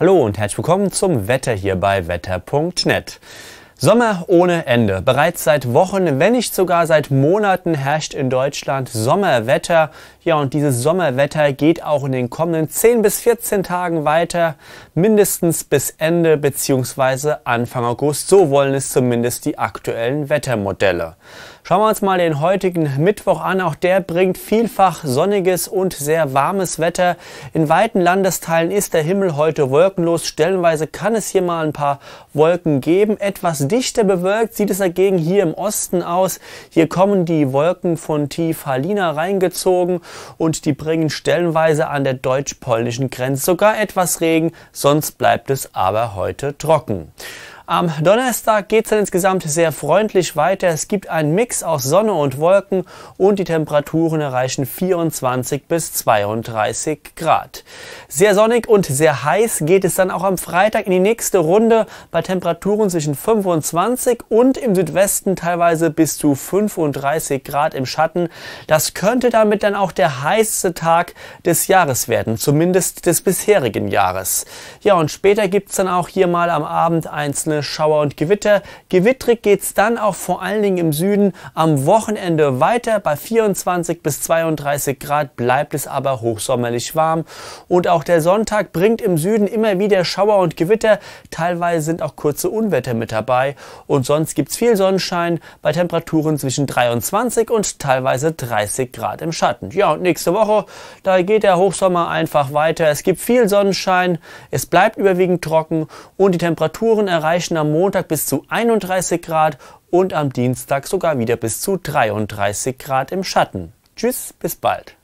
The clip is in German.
Hallo und herzlich willkommen zum Wetter hier bei wetter.net. Sommer ohne Ende. Bereits seit Wochen, wenn nicht sogar seit Monaten herrscht in Deutschland Sommerwetter. Ja, und dieses Sommerwetter geht auch in den kommenden 10 bis 14 Tagen weiter, mindestens bis Ende bzw. Anfang August. So wollen es zumindest die aktuellen Wettermodelle. Schauen wir uns mal den heutigen Mittwoch an. Auch der bringt vielfach sonniges und sehr warmes Wetter. In weiten Landesteilen ist der Himmel heute wolkenlos. Stellenweise kann es hier mal ein paar Wolken geben. Etwas dichter bewölkt sieht es dagegen hier im Osten aus. Hier kommen die Wolken von Tief Halina reingezogen und die bringen stellenweise an der deutsch-polnischen Grenze sogar etwas Regen, sonst bleibt es aber heute trocken. Am Donnerstag geht es dann insgesamt sehr freundlich weiter. Es gibt einen Mix aus Sonne und Wolken und die Temperaturen erreichen 24 bis 32 Grad. Sehr sonnig und sehr heiß geht es dann auch am Freitag in die nächste Runde bei Temperaturen zwischen 25 und im Südwesten teilweise bis zu 35 Grad im Schatten. Das könnte damit dann auch der heißeste Tag des Jahres werden, zumindest des bisherigen Jahres. Ja, und später gibt es dann auch hier mal am Abend einzelne Schauer und Gewitter. Gewittrig geht es dann auch vor allen Dingen im Süden am Wochenende weiter. Bei 24 bis 32 Grad bleibt es aber hochsommerlich warm. Und auch der Sonntag bringt im Süden immer wieder Schauer und Gewitter. Teilweise sind auch kurze Unwetter mit dabei. Und sonst gibt es viel Sonnenschein bei Temperaturen zwischen 23 und teilweise 30 Grad im Schatten. Ja, und nächste Woche, da geht der Hochsommer einfach weiter. Es gibt viel Sonnenschein, es bleibt überwiegend trocken und die Temperaturen erreichen erreichen am Montag bis zu 31 Grad und am Dienstag sogar wieder bis zu 33 Grad im Schatten. Tschüss, bis bald.